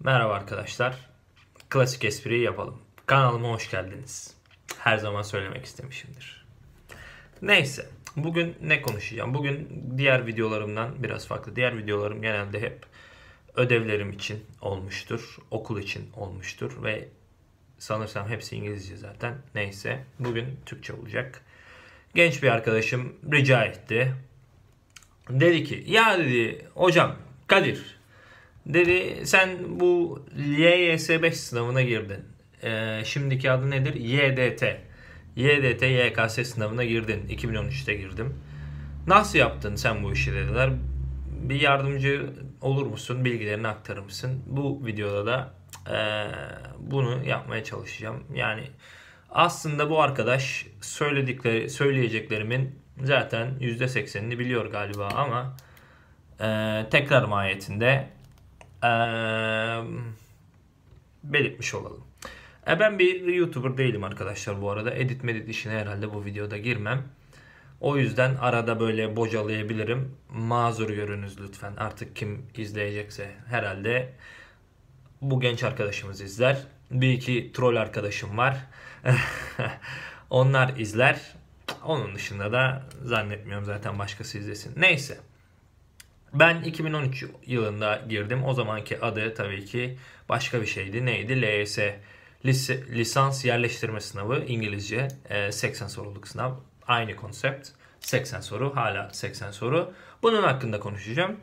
Merhaba arkadaşlar. Klasik espriyi yapalım. Kanalıma hoş geldiniz. Her zaman söylemek istemişimdir. Neyse. Bugün ne konuşacağım? Bugün diğer videolarımdan biraz farklı. Diğer videolarım genelde hep ödevlerim için olmuştur. Okul için olmuştur. Ve sanırsam hepsi İngilizce zaten. Neyse. Bugün Türkçe olacak. Genç bir arkadaşım rica etti. Dedi ki ya dedi hocam Kadir Dedi sen bu YYS5 sınavına girdin. Ee, şimdiki adı nedir? YDT. YDT YKS sınavına girdin. 2013'te girdim. Nasıl yaptın sen bu işi dediler. Bir yardımcı olur musun? Bilgilerini aktarır mısın? Bu videoda da e, bunu yapmaya çalışacağım. Yani aslında bu arkadaş söyledikleri söyleyeceklerimin zaten %80'ini biliyor galiba ama e, tekrar mahiyetinde belirtmiş olalım. E ben bir YouTuber değilim arkadaşlar bu arada. Edit medit işine herhalde bu videoda girmem. O yüzden arada böyle bocalayabilirim. Mazur görünüz lütfen. Artık kim izleyecekse herhalde bu genç arkadaşımız izler. Bir iki troll arkadaşım var. Onlar izler. Onun dışında da zannetmiyorum zaten başkası izlesin. Neyse. Ben 2013 yılında girdim. O zamanki adı tabii ki başka bir şeydi. Neydi? LYS lisans yerleştirme sınavı İngilizce 80 ee, soruluk sınav. Aynı konsept. 80 soru hala 80 soru. Bunun hakkında konuşacağım.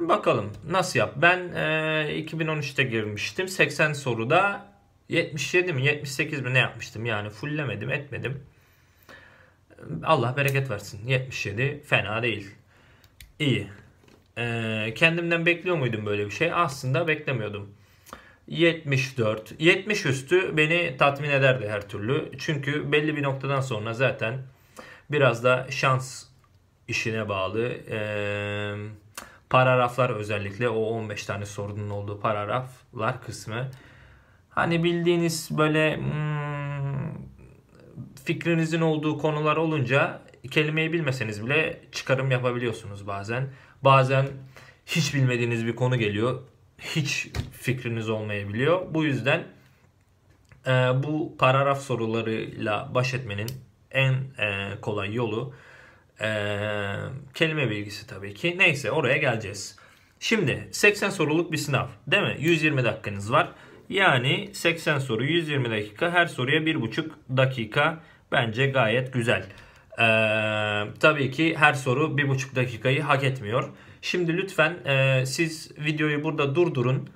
Bakalım nasıl yap. Ben e, 2013'te girmiştim. 80 soruda 77 mi 78 mi ne yapmıştım yani fullemedim etmedim. Allah bereket versin. 77 fena değil. İyi kendimden bekliyor muydum böyle bir şey? Aslında beklemiyordum. 74, 70 üstü beni tatmin ederdi her türlü. Çünkü belli bir noktadan sonra zaten biraz da şans işine bağlı. Ee, paragraflar özellikle o 15 tane sorunun olduğu paragraflar kısmı. Hani bildiğiniz böyle hmm, fikrinizin olduğu konular olunca kelimeyi bilmeseniz bile çıkarım yapabiliyorsunuz bazen. Bazen hiç bilmediğiniz bir konu geliyor. Hiç fikriniz olmayabiliyor. Bu yüzden e, bu paragraf sorularıyla baş etmenin en e, kolay yolu e, kelime bilgisi tabii ki. Neyse oraya geleceğiz. Şimdi 80 soruluk bir sınav değil mi? 120 dakikanız var. Yani 80 soru 120 dakika her soruya 1,5 dakika bence gayet güzel. Ee, tabii ki her soru bir buçuk dakikayı hak etmiyor. Şimdi lütfen e, siz videoyu burada durdurun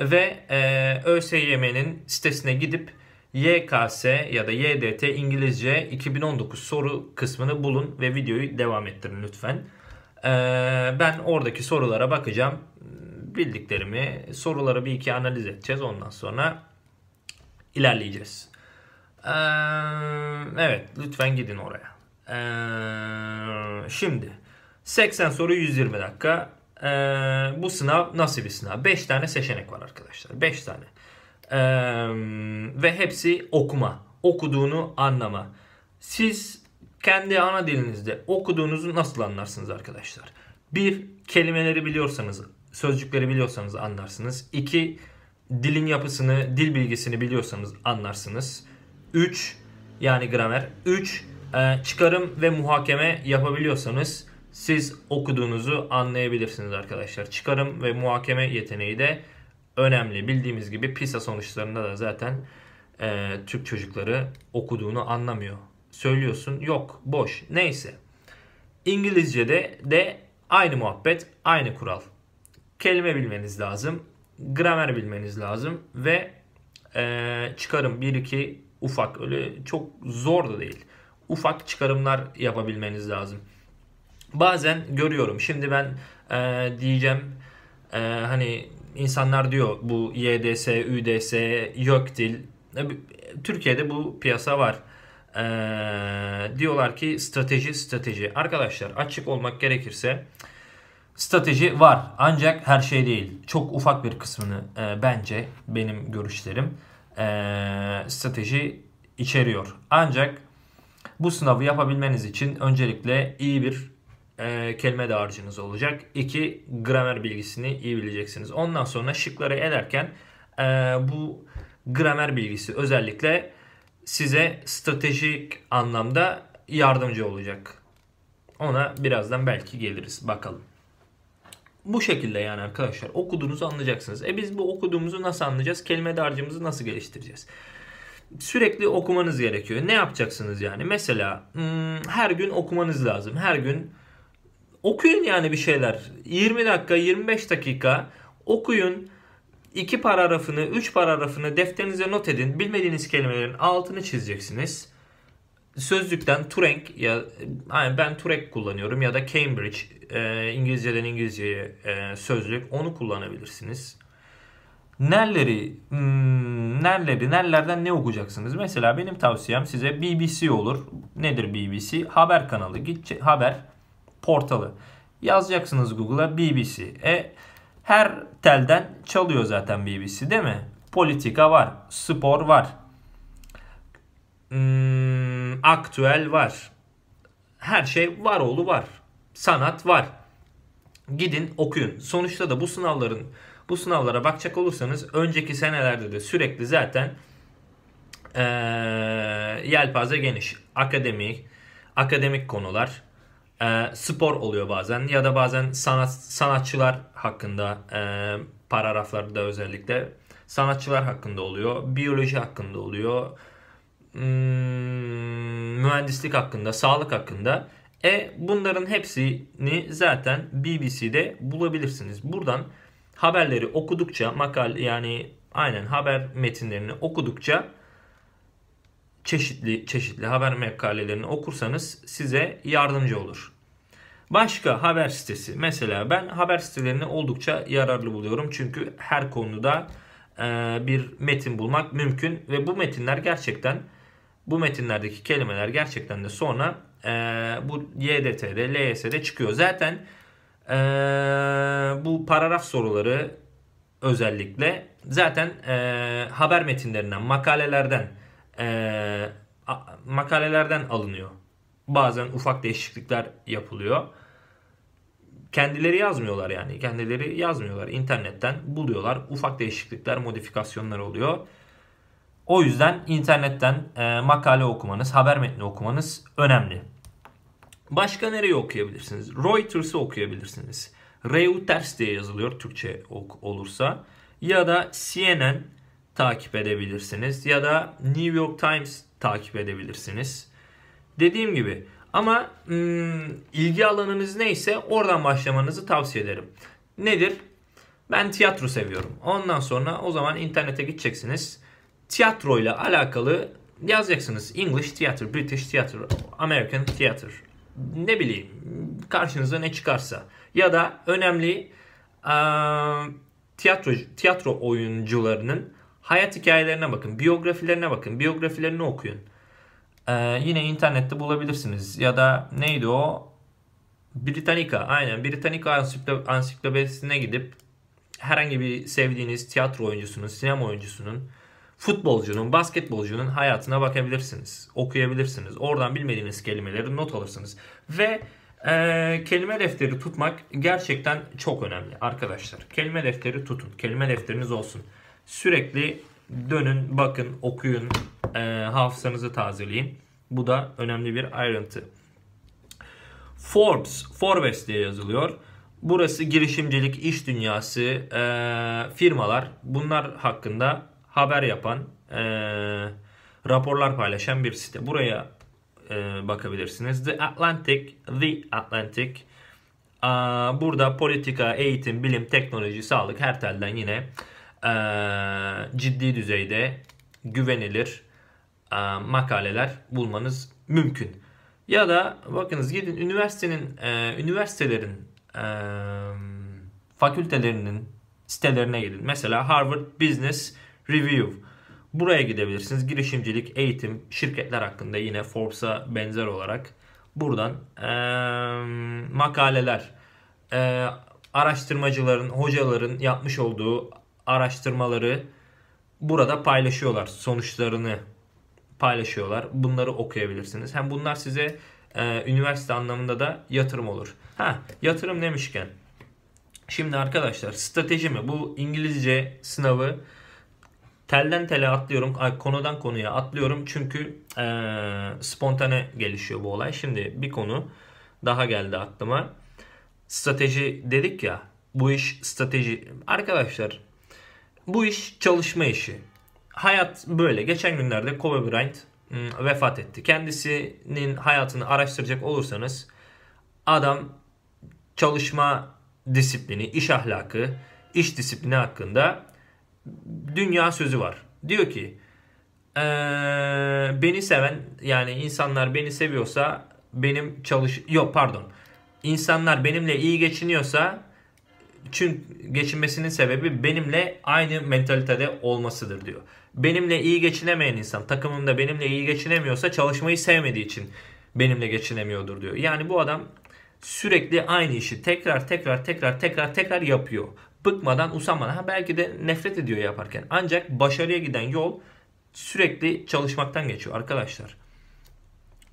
ve e, ÖSYM'nin sitesine gidip YKS ya da YDT İngilizce 2019 soru kısmını bulun ve videoyu devam ettirin lütfen. E, ben oradaki sorulara bakacağım. Bildiklerimi soruları bir iki analiz edeceğiz. Ondan sonra ilerleyeceğiz. Ee, evet lütfen gidin oraya. Ee, şimdi 80 soru 120 dakika. Ee, bu sınav nasıl bir sınav? 5 tane seçenek var arkadaşlar. 5 tane. Ee, ve hepsi okuma. Okuduğunu anlama. Siz kendi ana dilinizde okuduğunuzu nasıl anlarsınız arkadaşlar? Bir, kelimeleri biliyorsanız, sözcükleri biliyorsanız anlarsınız. İki, dilin yapısını, dil bilgisini biliyorsanız anlarsınız. Üç, yani gramer. Üç, ee, çıkarım ve muhakeme yapabiliyorsanız siz okuduğunuzu anlayabilirsiniz arkadaşlar. Çıkarım ve muhakeme yeteneği de önemli. Bildiğimiz gibi PISA sonuçlarında da zaten e, Türk çocukları okuduğunu anlamıyor. Söylüyorsun yok boş neyse. İngilizce'de de aynı muhabbet aynı kural. Kelime bilmeniz lazım. Gramer bilmeniz lazım. Ve e, çıkarım bir iki ufak öyle çok zor da değil ufak çıkarımlar yapabilmeniz lazım. Bazen görüyorum. Şimdi ben e, diyeceğim e, hani insanlar diyor bu YDS, ÜDS, yok dil. E, Türkiye'de bu piyasa var. E, diyorlar ki strateji strateji. Arkadaşlar açık olmak gerekirse strateji var. Ancak her şey değil. Çok ufak bir kısmını e, bence benim görüşlerim e, strateji içeriyor. Ancak bu sınavı yapabilmeniz için öncelikle iyi bir e, kelime dağarcığınız olacak. İki gramer bilgisini iyi bileceksiniz. Ondan sonra şıkları elerken e, bu gramer bilgisi özellikle size stratejik anlamda yardımcı olacak. Ona birazdan belki geliriz bakalım. Bu şekilde yani arkadaşlar okuduğunuzu anlayacaksınız. E biz bu okuduğumuzu nasıl anlayacağız? Kelime dağarcığımızı nasıl geliştireceğiz? sürekli okumanız gerekiyor. Ne yapacaksınız yani? Mesela hmm, her gün okumanız lazım. Her gün okuyun yani bir şeyler. 20 dakika, 25 dakika okuyun. İki paragrafını, üç paragrafını defterinize not edin. Bilmediğiniz kelimelerin altını çizeceksiniz. Sözlükten Turing ya yani ben Turing kullanıyorum ya da Cambridge e, İngilizceden İngilizceye e, sözlük onu kullanabilirsiniz nereleri hmm, nereleri nerelerden ne okuyacaksınız? Mesela benim tavsiyem size BBC olur. Nedir BBC? Haber kanalı. Git haber portalı. Yazacaksınız Google'a BBC. E her telden çalıyor zaten BBC değil mi? Politika var, spor var. Hmm, aktüel var. Her şey var oğlu var. Sanat var. Gidin okuyun. Sonuçta da bu sınavların bu sınavlara bakacak olursanız önceki senelerde de sürekli zaten e, yelpaze geniş. Akademik, akademik konular, e, spor oluyor bazen ya da bazen sanat sanatçılar hakkında e, paragraflarda özellikle sanatçılar hakkında oluyor, biyoloji hakkında oluyor, hmm, mühendislik hakkında, sağlık hakkında. E bunların hepsini zaten BBC'de bulabilirsiniz. Buradan haberleri okudukça makal yani aynen haber metinlerini okudukça çeşitli çeşitli haber makalelerini okursanız size yardımcı olur. Başka haber sitesi mesela ben haber sitelerini oldukça yararlı buluyorum çünkü her konuda e, bir metin bulmak mümkün ve bu metinler gerçekten bu metinlerdeki kelimeler gerçekten de sonra e, bu YDT'de, LYS'de çıkıyor. Zaten ee, bu paragraf soruları özellikle zaten e, haber metinlerinden, makalelerden e, a, makalelerden alınıyor. Bazen ufak değişiklikler yapılıyor. Kendileri yazmıyorlar yani. Kendileri yazmıyorlar. İnternetten buluyorlar. Ufak değişiklikler, modifikasyonlar oluyor. O yüzden internetten e, makale okumanız, haber metni okumanız önemli. Başka nereyi okuyabilirsiniz? Reuters'ı okuyabilirsiniz. Reuters diye yazılıyor Türkçe olursa. Ya da CNN takip edebilirsiniz. Ya da New York Times takip edebilirsiniz. Dediğim gibi ama hmm, ilgi alanınız neyse oradan başlamanızı tavsiye ederim. Nedir? Ben tiyatro seviyorum. Ondan sonra o zaman internete gideceksiniz. Tiyatroyla alakalı yazacaksınız. English Theatre, British Theatre, American Theatre ne bileyim karşınıza ne çıkarsa ya da önemli e, tiyatro tiyatro oyuncularının hayat hikayelerine bakın, biyografilerine bakın, biyografilerini okuyun. E, yine internette bulabilirsiniz ya da neydi o? Britannica, aynen Britannica ansiklopedisine gidip herhangi bir sevdiğiniz tiyatro oyuncusunun, sinema oyuncusunun futbolcunun, basketbolcunun hayatına bakabilirsiniz. Okuyabilirsiniz. Oradan bilmediğiniz kelimeleri not alırsınız. Ve e, kelime defteri tutmak gerçekten çok önemli arkadaşlar. Kelime defteri tutun. Kelime defteriniz olsun. Sürekli dönün, bakın, okuyun. E, hafızanızı tazeleyin. Bu da önemli bir ayrıntı. Forbes, Forbes diye yazılıyor. Burası girişimcilik, iş dünyası, e, firmalar. Bunlar hakkında haber yapan, e, raporlar paylaşan bir site. Buraya e, bakabilirsiniz. The Atlantic, The Atlantic. Aa, burada politika, eğitim, bilim, teknoloji, sağlık her telden yine e, ciddi düzeyde güvenilir e, makaleler bulmanız mümkün. Ya da bakınız gidin üniversitenin e, üniversitelerin e, fakültelerinin sitelerine gidin. Mesela Harvard Business Review. Buraya gidebilirsiniz. Girişimcilik, eğitim, şirketler hakkında yine Forbes'a benzer olarak buradan e, makaleler, e, araştırmacıların, hocaların yapmış olduğu araştırmaları burada paylaşıyorlar. Sonuçlarını paylaşıyorlar. Bunları okuyabilirsiniz. Hem bunlar size e, üniversite anlamında da yatırım olur. Ha yatırım demişken. Şimdi arkadaşlar strateji mi? Bu İngilizce sınavı telden tele atlıyorum. konudan konuya atlıyorum. Çünkü e, spontane gelişiyor bu olay. Şimdi bir konu daha geldi aklıma. Strateji dedik ya. Bu iş strateji. Arkadaşlar bu iş çalışma işi. Hayat böyle. Geçen günlerde Kobe Bryant vefat etti. Kendisinin hayatını araştıracak olursanız adam çalışma disiplini, iş ahlakı, iş disiplini hakkında dünya sözü var. Diyor ki ee, beni seven yani insanlar beni seviyorsa benim çalış yok pardon insanlar benimle iyi geçiniyorsa çünkü geçinmesinin sebebi benimle aynı mentalitede olmasıdır diyor. Benimle iyi geçinemeyen insan takımında benimle iyi geçinemiyorsa çalışmayı sevmediği için benimle geçinemiyordur diyor. Yani bu adam sürekli aynı işi tekrar tekrar tekrar tekrar tekrar yapıyor bıkmadan, usanmadan. Ha belki de nefret ediyor yaparken. Ancak başarıya giden yol sürekli çalışmaktan geçiyor arkadaşlar.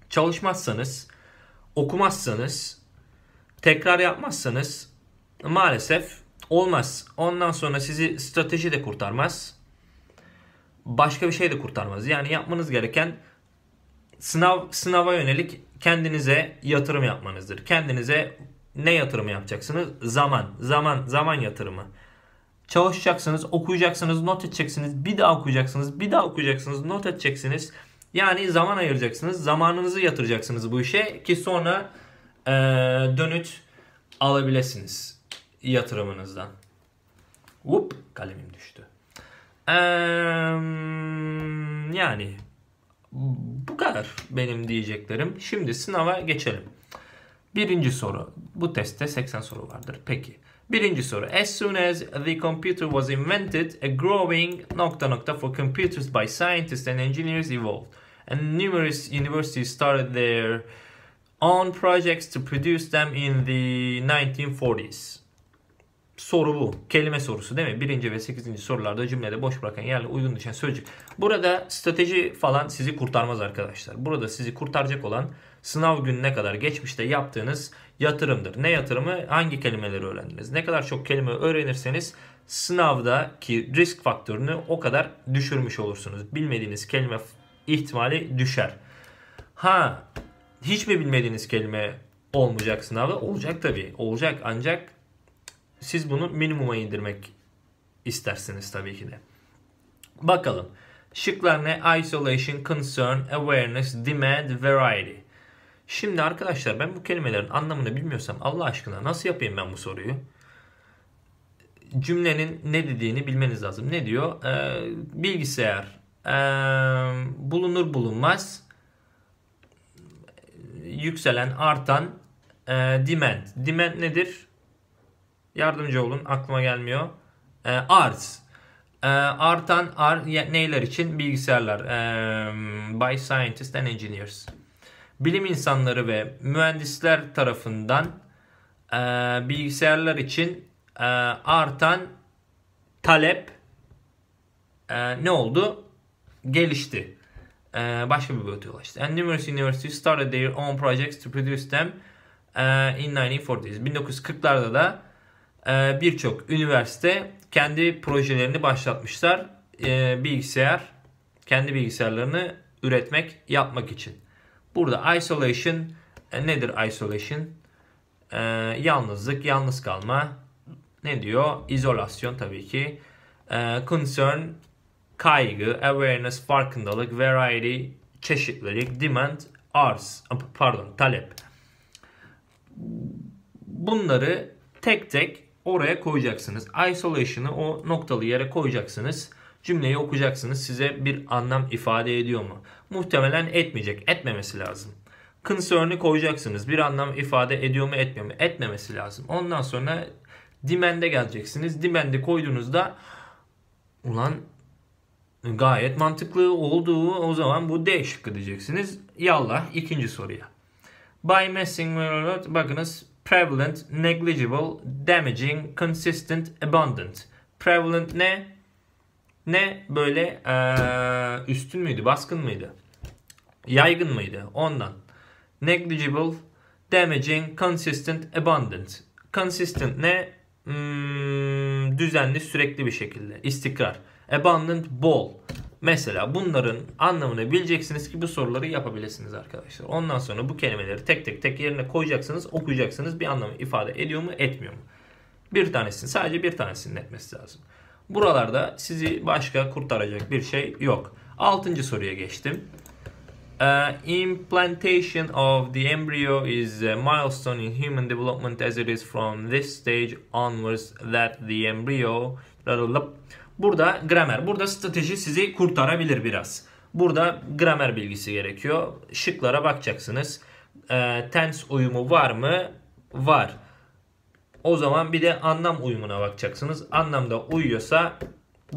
Çalışmazsanız, okumazsanız, tekrar yapmazsanız maalesef olmaz. Ondan sonra sizi strateji de kurtarmaz. Başka bir şey de kurtarmaz. Yani yapmanız gereken sınav sınava yönelik kendinize yatırım yapmanızdır. Kendinize ne yatırımı yapacaksınız? Zaman, zaman, zaman yatırımı. Çalışacaksınız, okuyacaksınız, not edeceksiniz, bir daha okuyacaksınız, bir daha okuyacaksınız, not edeceksiniz. Yani zaman ayıracaksınız, zamanınızı yatıracaksınız bu işe ki sonra e, dönüt alabilirsiniz yatırımınızdan. Whoop, kalemim düştü. Ee, yani bu kadar benim diyeceklerim. Şimdi sınava geçelim. Birinci soru. Bu testte 80 soru vardır. Peki. Birinci soru. As soon as the computer was invented, a growing nokta nokta for computers by scientists and engineers evolved. And numerous universities started their own projects to produce them in the 1940s. Soru bu. Kelime sorusu değil mi? Birinci ve sekizinci sorularda cümlede boş bırakan yerle uygun düşen sözcük. Burada strateji falan sizi kurtarmaz arkadaşlar. Burada sizi kurtaracak olan sınav gününe kadar geçmişte yaptığınız yatırımdır. Ne yatırımı? Hangi kelimeleri öğrendiniz? Ne kadar çok kelime öğrenirseniz sınavdaki risk faktörünü o kadar düşürmüş olursunuz. Bilmediğiniz kelime ihtimali düşer. Ha hiç mi bilmediğiniz kelime olmayacak sınavda? Olacak tabii. Olacak ancak siz bunu minimuma indirmek istersiniz tabii ki de. Bakalım. Şıklar ne? Isolation, concern, awareness, demand, variety. Şimdi arkadaşlar ben bu kelimelerin anlamını bilmiyorsam Allah aşkına nasıl yapayım ben bu soruyu? Cümlenin ne dediğini bilmeniz lazım. Ne diyor? Ee, bilgisayar ee, bulunur bulunmaz yükselen, artan e, demand. Demand nedir? Yardımcı olun. Aklıma gelmiyor. E, arz. E, artan ar, neyler için? Bilgisayarlar. E, by scientists and engineers bilim insanları ve mühendisler tarafından e, bilgisayarlar için e, artan talep e, ne oldu? Gelişti. E, başka bir boyuta ulaştı. And numerous universities started their own projects to produce them e, in 1940s. 1940'larda da e, birçok üniversite kendi projelerini başlatmışlar. E, bilgisayar, kendi bilgisayarlarını üretmek, yapmak için. Burada isolation e, nedir isolation? E, yalnızlık, yalnız kalma. Ne diyor? İzolasyon tabii ki. E, concern, kaygı, awareness, farkındalık, variety, çeşitlilik, demand, arz, pardon talep. Bunları tek tek oraya koyacaksınız. Isolation'ı o noktalı yere koyacaksınız. Cümleyi okuyacaksınız. Size bir anlam ifade ediyor mu? muhtemelen etmeyecek. Etmemesi lazım. Concern'ı koyacaksınız. Bir anlam ifade ediyor mu etmiyor mu? Etmemesi lazım. Ondan sonra dimende geleceksiniz. Dimende koyduğunuzda ulan gayet mantıklı olduğu o zaman bu D şıkkı diyeceksiniz. Yallah ikinci soruya. By messing with bakınız prevalent, negligible, damaging, consistent, abundant. Prevalent ne? ne böyle e, üstün müydü, baskın mıydı? Yaygın mıydı? Ondan. Negligible, damaging, consistent, abundant. Consistent ne? Hmm, düzenli, sürekli bir şekilde. istikrar. Abundant, bol. Mesela bunların anlamını bileceksiniz ki bu soruları yapabilirsiniz arkadaşlar. Ondan sonra bu kelimeleri tek tek tek yerine koyacaksınız, okuyacaksınız. Bir anlamı ifade ediyor mu, etmiyor mu? Bir tanesini, sadece bir tanesini etmesi lazım. Buralarda sizi başka kurtaracak bir şey yok. Altıncı soruya geçtim. Uh, implantation of the embryo is a milestone in human development as it is from this stage onwards that the embryo Burada gramer, burada strateji sizi kurtarabilir biraz. Burada gramer bilgisi gerekiyor. Şıklara bakacaksınız. E, uh, tense uyumu var mı? Var. O zaman bir de anlam uyumuna bakacaksınız. Anlamda uyuyorsa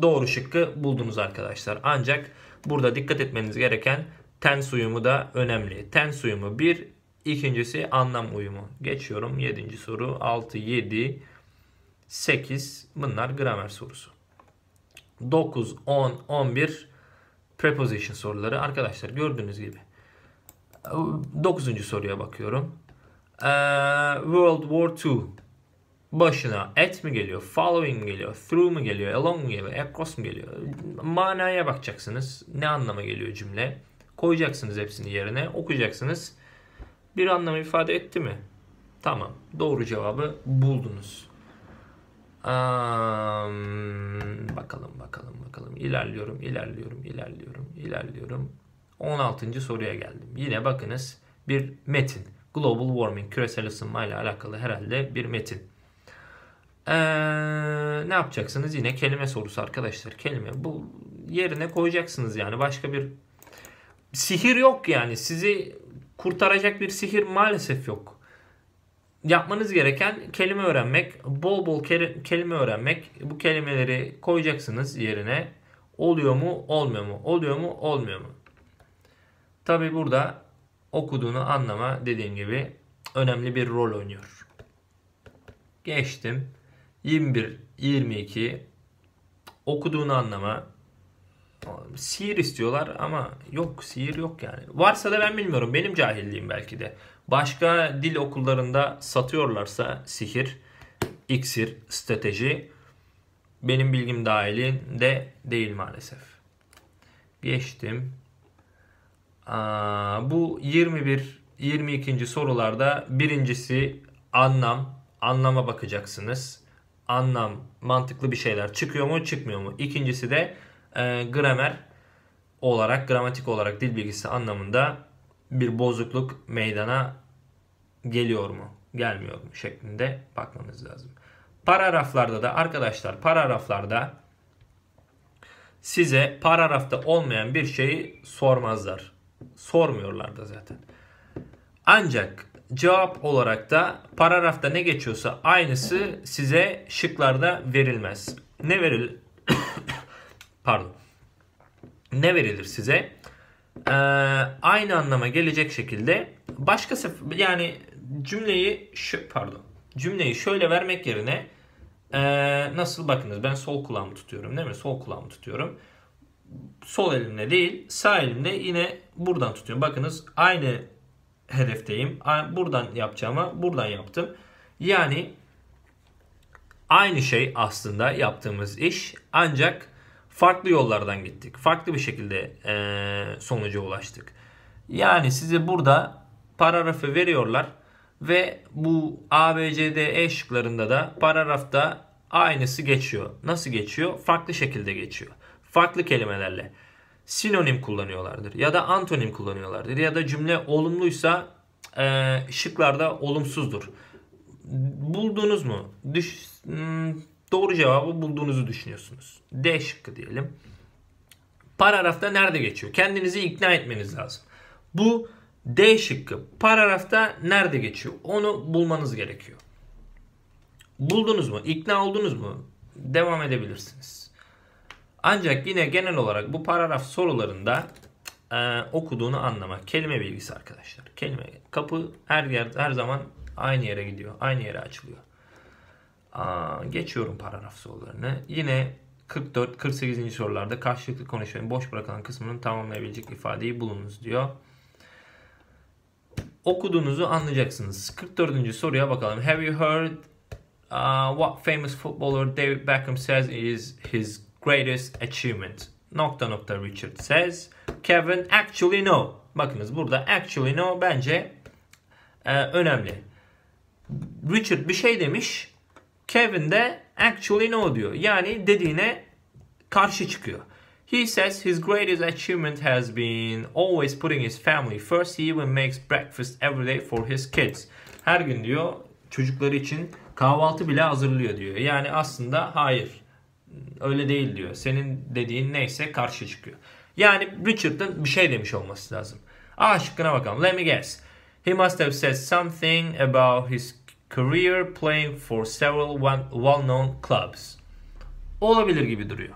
doğru şıkkı buldunuz arkadaşlar. Ancak burada dikkat etmeniz gereken tens uyumu da önemli. Tens uyumu 1, ikincisi anlam uyumu. Geçiyorum 7. soru 6, 7, 8 bunlar gramer sorusu. 9, 10, 11 preposition soruları arkadaşlar gördüğünüz gibi. 9. soruya bakıyorum. Ee, World War II başına et mi geliyor, following mi geliyor, through mu geliyor, along mu geliyor, across mu geliyor? Manaya bakacaksınız. Ne anlama geliyor cümle? Koyacaksınız hepsini yerine, okuyacaksınız. Bir anlamı ifade etti mi? Tamam. Doğru cevabı buldunuz. Um, bakalım bakalım bakalım. İlerliyorum, ilerliyorum, ilerliyorum, ilerliyorum. 16. soruya geldim. Yine bakınız bir metin. Global warming, küresel ısınma ile alakalı herhalde bir metin. Ee, ne yapacaksınız? Yine kelime sorusu arkadaşlar. Kelime bu yerine koyacaksınız yani. Başka bir sihir yok yani. Sizi kurtaracak bir sihir maalesef yok. Yapmanız gereken kelime öğrenmek, bol bol kelime öğrenmek. Bu kelimeleri koyacaksınız yerine. Oluyor mu, olmuyor mu? Oluyor mu, olmuyor mu? Tabi burada okuduğunu anlama dediğim gibi önemli bir rol oynuyor. Geçtim. 21, 22 okuduğunu anlama sihir istiyorlar ama yok sihir yok yani. Varsa da ben bilmiyorum benim cahilliğim belki de. Başka dil okullarında satıyorlarsa sihir, iksir, strateji benim bilgim dahilinde değil maalesef. Geçtim. Aa, bu 21 22. sorularda birincisi anlam. Anlama bakacaksınız anlam, mantıklı bir şeyler çıkıyor mu çıkmıyor mu? İkincisi de e, gramer olarak, gramatik olarak dil bilgisi anlamında bir bozukluk meydana geliyor mu, gelmiyor mu şeklinde bakmanız lazım. Paragraflarda da arkadaşlar paragraflarda size paragrafta olmayan bir şeyi sormazlar. Sormuyorlar da zaten. Ancak cevap olarak da paragrafta ne geçiyorsa aynısı size şıklarda verilmez. Ne verilir? Pardon. Ne verilir size? Ee, aynı anlama gelecek şekilde başka yani cümleyi şu pardon cümleyi şöyle vermek yerine e, nasıl bakınız ben sol kulağımı tutuyorum değil mi? Sol kulağımı tutuyorum. Sol elimle değil sağ elimle yine buradan tutuyorum. Bakınız aynı hedefteyim. Buradan yapacağıma buradan yaptım. Yani aynı şey aslında yaptığımız iş ancak farklı yollardan gittik. Farklı bir şekilde e, sonuca ulaştık. Yani size burada paragrafı veriyorlar ve bu ABCDE eşliklerinde de paragrafta aynısı geçiyor. Nasıl geçiyor? Farklı şekilde geçiyor. Farklı kelimelerle sinonim kullanıyorlardır ya da antonim kullanıyorlardır ya da cümle olumluysa e, şıklarda olumsuzdur. Buldunuz mu? Düş, hmm, doğru cevabı bulduğunuzu düşünüyorsunuz. D şıkkı diyelim. Paragrafta nerede geçiyor? Kendinizi ikna etmeniz lazım. Bu D şıkkı paragrafta nerede geçiyor? Onu bulmanız gerekiyor. Buldunuz mu? İkna oldunuz mu? Devam edebilirsiniz. Ancak yine genel olarak bu paragraf sorularında e, okuduğunu anlamak. Kelime bilgisi arkadaşlar. Kelime kapı her yer her zaman aynı yere gidiyor. Aynı yere açılıyor. Aa, geçiyorum paragraf sorularını. Yine 44 48. sorularda karşılıklı konuşmayı boş bırakan kısmının tamamlayabilecek ifadeyi bulunuz diyor. Okuduğunuzu anlayacaksınız. 44. soruya bakalım. Have you heard uh, what famous footballer David Beckham says is his greatest achievement. Nokta nokta Richard says. Kevin actually no. Bakınız burada actually no bence e, önemli. Richard bir şey demiş. Kevin de actually no diyor. Yani dediğine karşı çıkıyor. He says his greatest achievement has been always putting his family first. He even makes breakfast every day for his kids. Her gün diyor çocukları için kahvaltı bile hazırlıyor diyor. Yani aslında hayır öyle değil diyor. Senin dediğin neyse karşı çıkıyor. Yani Richard'ın bir şey demiş olması lazım. A şıkkına bakalım. Let me guess. He must have said something about his career playing for several well-known clubs. Olabilir gibi duruyor.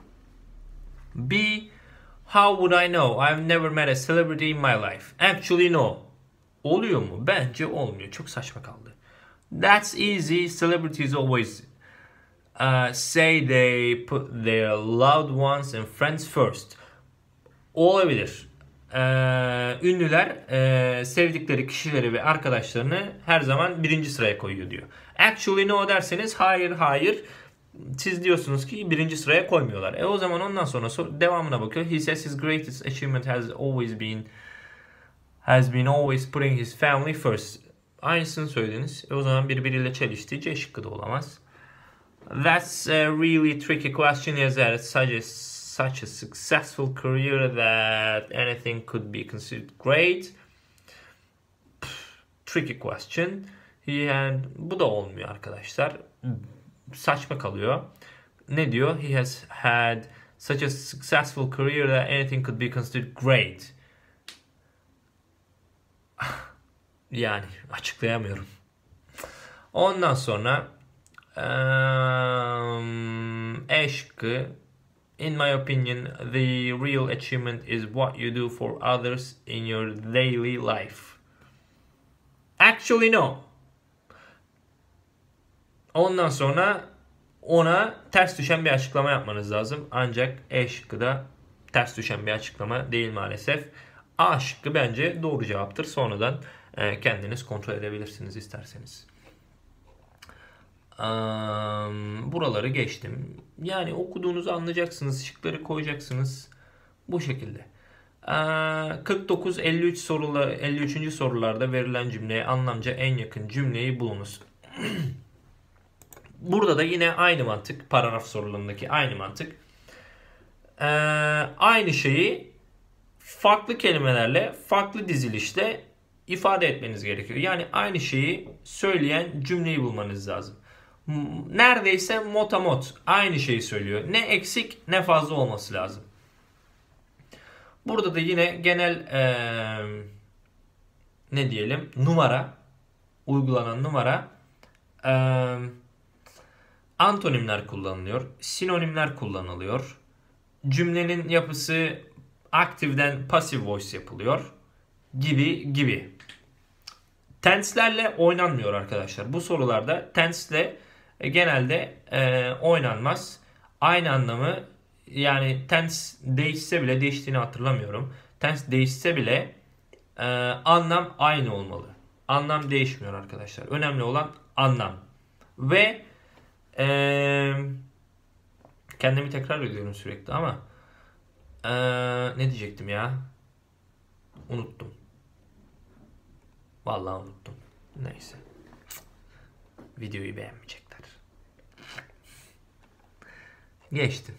B. How would I know? I've never met a celebrity in my life. Actually no. Oluyor mu? Bence olmuyor. Çok saçma kaldı. That's easy. Celebrities always Uh, say they put their loved ones and friends first. Olabilir. Ee, ünlüler e, sevdikleri kişileri ve arkadaşlarını her zaman birinci sıraya koyuyor diyor. Actually no derseniz hayır hayır siz diyorsunuz ki birinci sıraya koymuyorlar. E o zaman ondan sonra sor, devamına bakıyor. He says his greatest achievement has always been has been always putting his family first. Aynısını söylediniz. E o zaman birbiriyle çelişti. C şıkkı da olamaz. That's a really tricky question is that such a, such a successful career that anything could be considered great. tricky question. Yani bu da olmuyor arkadaşlar. Saçma kalıyor. Ne diyor? He has had such a successful career that anything could be considered great. yani açıklayamıyorum. Ondan sonra Um, aşkı in my opinion, the real achievement is what you do for others in your daily life. Actually no. Ondan sonra ona ters düşen bir açıklama yapmanız lazım. Ancak E şıkkı da ters düşen bir açıklama değil maalesef. A şıkkı bence doğru cevaptır. Sonradan kendiniz kontrol edebilirsiniz isterseniz. Buraları geçtim. Yani okuduğunuzu anlayacaksınız. Şıkları koyacaksınız. Bu şekilde. 49-53 ee, sorular 53. sorularda verilen cümleye anlamca en yakın cümleyi bulunuz. Burada da yine aynı mantık. Paragraf sorularındaki aynı mantık. Ee, aynı şeyi farklı kelimelerle, farklı dizilişte ifade etmeniz gerekiyor. Yani aynı şeyi söyleyen cümleyi bulmanız lazım neredeyse motamot aynı şeyi söylüyor. Ne eksik ne fazla olması lazım. Burada da yine genel ee, ne diyelim numara uygulanan numara ee, antonimler kullanılıyor. Sinonimler kullanılıyor. Cümlenin yapısı aktiften pasif voice yapılıyor gibi gibi. Tenslerle oynanmıyor arkadaşlar. Bu sorularda tensle e, genelde e, oynanmaz. Aynı anlamı yani tense değişse bile değiştiğini hatırlamıyorum. Tense değişse bile e, anlam aynı olmalı. Anlam değişmiyor arkadaşlar. Önemli olan anlam. Ve e, kendimi tekrar ediyorum sürekli ama e, ne diyecektim ya? Unuttum. Vallahi unuttum. Neyse. Videoyu beğenmeyecek. Geçtim.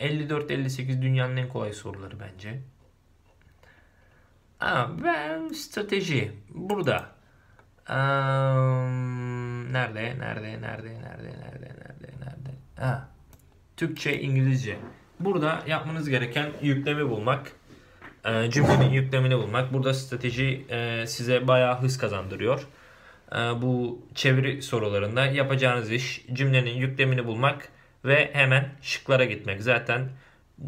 54-58 dünyanın en kolay soruları bence. Aa, ben strateji burada. Um, nerede? Nerede? Nerede? Nerede? Nerede? Nerede? Nerede? Ha. Türkçe, İngilizce. Burada yapmanız gereken yüklemi bulmak. cümlenin yüklemini bulmak. Burada strateji e, size bayağı hız kazandırıyor. Ee, bu çeviri sorularında yapacağınız iş cümlenin yüklemini bulmak ve hemen şıklara gitmek. Zaten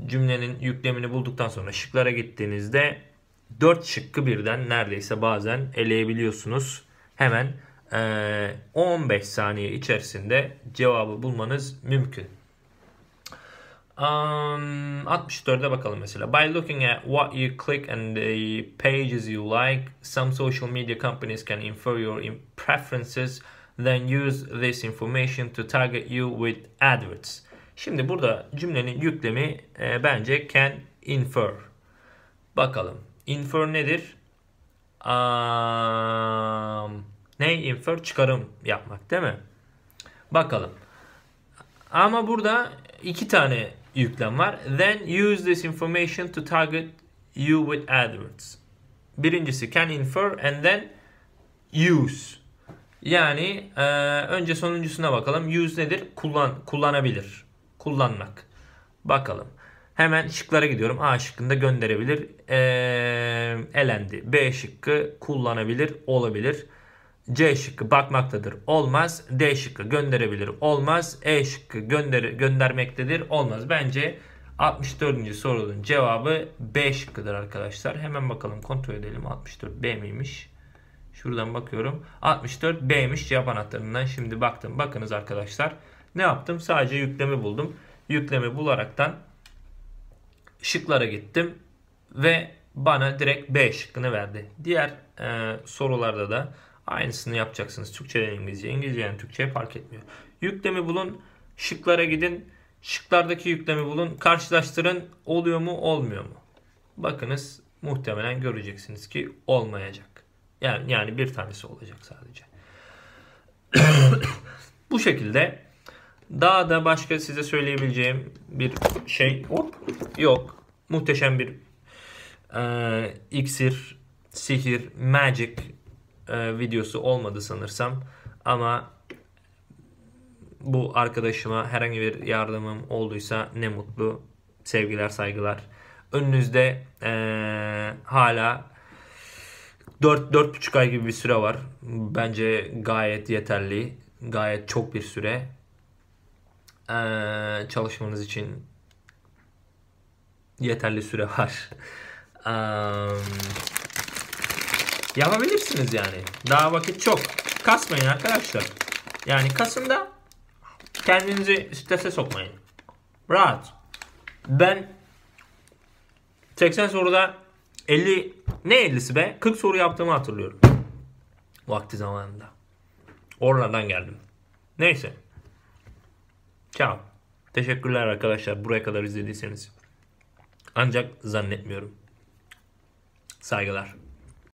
cümlenin yüklemini bulduktan sonra şıklara gittiğinizde 4 şıkkı birden neredeyse bazen eleyebiliyorsunuz. Hemen 15 ee, saniye içerisinde cevabı bulmanız mümkün. Um, 64'e bakalım mesela. By looking at what you click and the pages you like, some social media companies can infer your preferences, then use this information to target you with adverts. Şimdi burada cümlenin yüklemi e, bence can infer. Bakalım. Infer nedir? Um, ne? Infer çıkarım yapmak değil mi? Bakalım. Ama burada iki tane yüklem var. Then use this information to target you with AdWords. Birincisi can infer and then use. Yani e, önce sonuncusuna bakalım. Use nedir? Kullan, kullanabilir. Kullanmak. Bakalım. Hemen şıklara gidiyorum. A şıkkında gönderebilir. E, elendi. B şıkkı kullanabilir, olabilir. C şıkkı bakmaktadır olmaz. D şıkkı gönderebilir olmaz. E şıkkı gönder göndermektedir olmaz. Bence 64. sorunun cevabı B şıkkıdır arkadaşlar. Hemen bakalım kontrol edelim 64 B miymiş? Şuradan bakıyorum. 64 B'miş cevap anahtarından şimdi baktım. Bakınız arkadaşlar ne yaptım? Sadece yüklemi buldum. Yüklemi bularaktan şıklara gittim ve bana direkt B şıkkını verdi. Diğer e, sorularda da Aynısını yapacaksınız. Türkçeden İngilizce, İngilizceden Türkçeye fark etmiyor. Yüklemi bulun, şıklara gidin. Şıklardaki yüklemi bulun, karşılaştırın. Oluyor mu, olmuyor mu? Bakınız muhtemelen göreceksiniz ki olmayacak. Yani yani bir tanesi olacak sadece. Bu şekilde daha da başka size söyleyebileceğim bir şey hop, yok. Muhteşem bir e, iksir, sihir, magic e, videosu olmadı sanırsam. Ama bu arkadaşıma herhangi bir yardımım olduysa ne mutlu. Sevgiler saygılar. Önünüzde e, hala 4 4,5 ay gibi bir süre var. Bence gayet yeterli. Gayet çok bir süre. Ee, çalışmanız için yeterli süre var. um, Yapabilirsiniz yani. Daha vakit çok. Kasmayın arkadaşlar. Yani da kendinizi strese sokmayın. Rahat. Ben 80 soruda 50 ne 50'si be? 40 soru yaptığımı hatırlıyorum. Vakti zamanında. oradan geldim. Neyse. Ciao. Teşekkürler arkadaşlar. Buraya kadar izlediyseniz. Ancak zannetmiyorum. Saygılar.